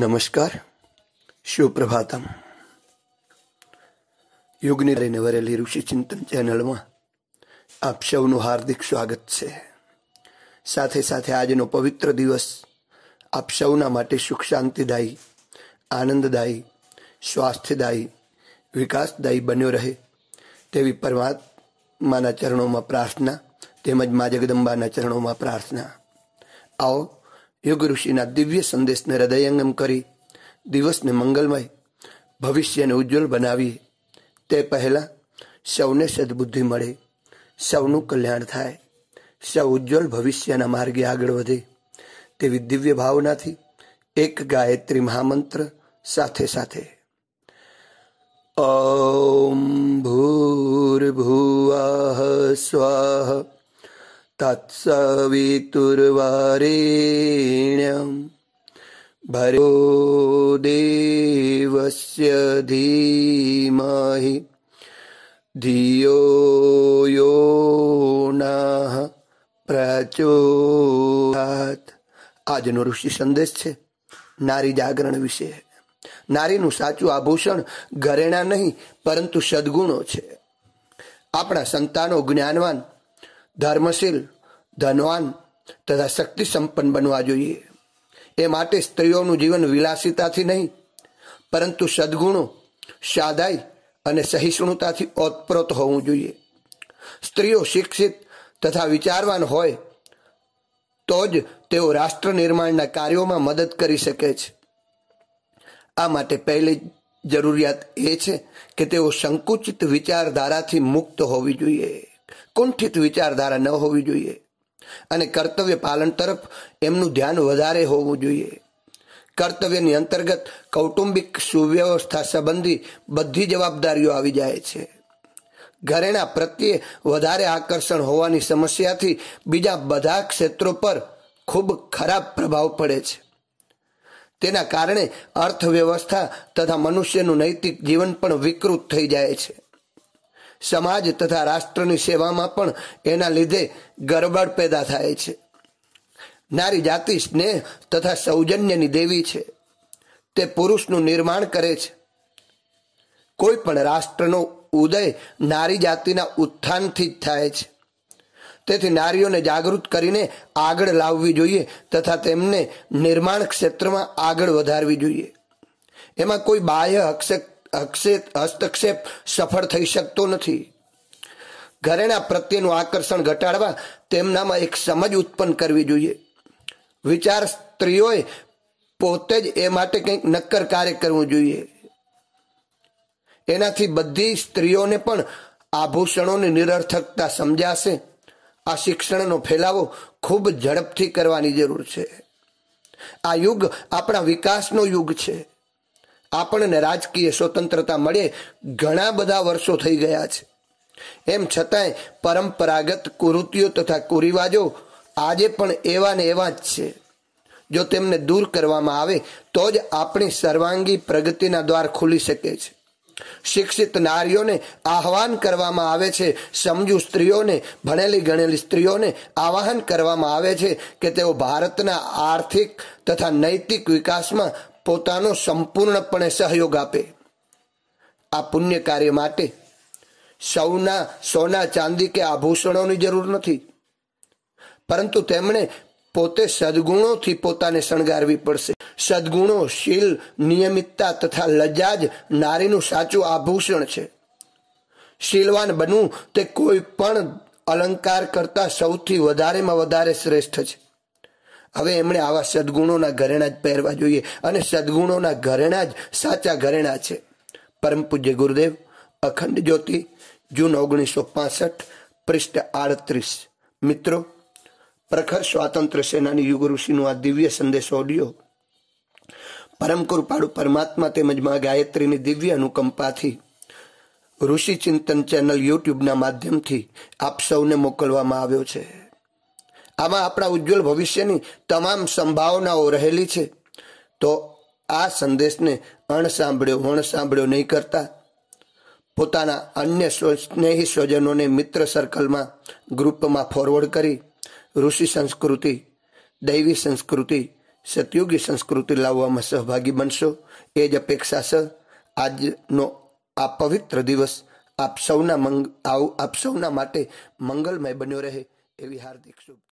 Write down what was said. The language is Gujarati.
નમસ્કાર શિવપ્રભાતમ યોગની રહીને વરેલી ઋષિ ચિંતન ચેનલમાં આપ સૌનું હાર્દિક સ્વાગત છે સાથે સાથે આજનો પવિત્ર દિવસ આપ સૌના માટે સુખ શાંતિદાયી આનંદદાયી સ્વાસ્થ્યદાયી વિકાસદાયી બન્યો રહે તેવી પરમાત્માના ચરણોમાં પ્રાર્થના તેમજ મા જગદંબાના ચરણોમાં પ્રાર્થના આવો યોગ ઋષિના દિવ્ય સંદેશને હૃદયંગમ કરી દિવસને મંગલમય ભવિષ્યને ઉજ્જવલ બનાવીએ તે પહેલાં સૌને સદબુદ્ધિ મળે સૌનું કલ્યાણ થાય સૌ ઉજ્જવલ ભવિષ્યના માર્ગે આગળ વધે તેવી દિવ્ય ભાવનાથી એક ગાયત્રી મહામંત્ર સાથે સાથે ઓમ भूर्भुवः स्वः तत्सवितुर्वारेण्यम् ભરો દેવસ્ય धीमहि धियो यो नः પ્રચોદાત આજનો ઋષિ સંદેશ છે નારી જાગરણ વિશે નારીનું સાચું આભૂષણ ઘરેણા નહીં પરંતુ સદગુણો છે આપણા સંતાનો જ્ઞાનવાન ધર્મશીલ ધનવાન તથા શક્તિ સંપન્ન બનવા જોઈએ એ માટે સ્ત્રીઓનું જીવન વિલાસિતાથી નહીં પરંતુ સદગુણો સાદાઈ અને સહિષ્ણુતાથી ઓતપ્રોત હોવું જોઈએ સ્ત્રીઓ શિક્ષિત તથા વિચારવાન હોય તો જ તેઓ રાષ્ટ્ર નિર્માણના કાર્યોમાં મદદ કરી શકે છે આ માટે પહેલી જરૂરિયાત એ છે કે તેઓ સંકુચિત વિચારધારાથી મુક્ત હોવી જોઈએ કુંઠિત વિચારધારા ન હોવી જોઈએ અને કર્તવ્ય પાલન તરફ એમનું ધ્યાન વધારે હોવું જોઈએ કર્તવ્યની અંતર્ગત કૌટુંબિક સુવ્યવસ્થા સંબંધી બધી જવાબદારીઓ આવી જાય છે ઘરેણા પ્રત્યે વધારે આકર્ષણ હોવાની સમસ્યાથી બીજા બધા ક્ષેત્રો પર ખૂબ ખરાબ પ્રભાવ પડે છે તેના કારણે અર્થવ્યવસ્થા તથા મનુષ્યનું નૈતિક જીવન પણ વિકૃત થઈ જાય છે સમાજ તથા રાષ્ટ્રની સેવામાં પણ એના લીધે ગરબડ પેદા થાય છે નારી જાતિ સ્નેહ તથા સૌજન્યની દેવી છે તે પુરુષનું નિર્માણ કરે છે કોઈ પણ રાષ્ટ્રનો ઉદય નારી જાતિના ઉત્થાનથી જ થાય છે તેથી નારીઓને જાગૃત કરીને આગળ લાવવી જોઈએ તથા તેમને નિર્માણ ક્ષેત્રમાં આગળ વધારવી જોઈએ એમાં કોઈ બાહ્ય હક્ષક હસ્તક્ષેપ સફળ થઈ શકતો નથી ઘરેણા પ્રત્યેનું આકર્ષણ ઘટાડવા તેમનામાં એક સમજ ઉત્પન્ન કરવી જોઈએ વિચાર સ્ત્રીઓએ પોતે જ એ માટે કંઈક નક્કર કાર્ય કરવું જોઈએ એનાથી બધી સ્ત્રીઓને પણ આભૂષણોની નિરર્થકતા સમજાશે આ શિક્ષણનો ફેલાવો ખૂબ ઝડપથી કરવાની જરૂર છે આ યુગ આપણા વિકાસનો યુગ છે આપણને રાજકીય સ્વતંત્રતા મળે ઘણા બધા વર્ષો થઈ ગયા છે એમ છતાંય પરંપરાગત કુરૂતિઓ તથા કુરિવાજો આજે પણ એવા ને એવા જ છે જો તેમને દૂર કરવામાં આવે તો જ આપણી સર્વાંગી પ્રગતિના દ્વાર ખુલી શકે છે શિક્ષિત નારીઓને આહવાન કરવામાં આવે છે સમજુ સ્ત્રીઓને ભણેલી ગણેલી સ્ત્રીઓને આવાહન કરવામાં આવે છે કે તેઓ ભારતના આર્થિક તથા નૈતિક વિકાસમાં પોતાનો સંપૂર્ણપણે સહયોગ આપે આ પુણ્ય કાર્ય માટે સૌના સોના ચાંદી કે આભૂષણોની જરૂર નથી પરંતુ તેમણે પોતે સદગુણોથી પોતાને શણગારવી પડશે સદગુણો શીલ નિયમિતતા તથા લજા જ નારીનું સાચું આભૂષણ છે શીલવાન બનવું તે કોઈ પણ અલંકાર કરતા સૌથી વધારેમાં વધારે શ્રેષ્ઠ છે હવે એમણે આવા સદગુણોના ઘરેણા જ પહેરવા જોઈએ અને સદગુણોના ઘરેણા જ સાચા ઘરેણા છે પરમ પૂજ્ય ગુરુદેવ અખંડ જ્યોતિ જૂન ઓગણીસો પાસઠ પૃષ્ઠ આડત્રીસ મિત્રો પ્રખર સ્વાતંત્ર્ય સેનાની યુગ ઋષિનું આ દિવ્ય સંદેશ ઓડિયો પરમ કૃપાળુ પરમાત્મા તેમજ મા ગાયત્રીની દિવ્ય અનુકંપાથી ઋષિ ચિંતન ચેનલ યુટ્યુબના માધ્યમથી આપ સૌને મોકલવામાં આવ્યો છે આમાં આપણા ઉજ્જવલ ભવિષ્યની તમામ સંભાવનાઓ રહેલી છે તો આ સંદેશને અણસાંભળ્યો વણસાંભળ્યો નહીં કરતા પોતાના અન્ય સ્નેહી સ્વજનોને મિત્ર સર્કલમાં ગ્રુપમાં ફોરવર્ડ કરી ઋષિ સંસ્કૃતિ દૈવી સંસ્કૃતિ સતયુગી સંસ્કૃતિ લાવવામાં સહભાગી બનશો એ જ અપેક્ષા છે આજનો આ પવિત્ર દિવસ આપ સૌના મંગ આપ સૌના માટે મંગલમય બન્યો રહે એવી હાર્દિક શુભ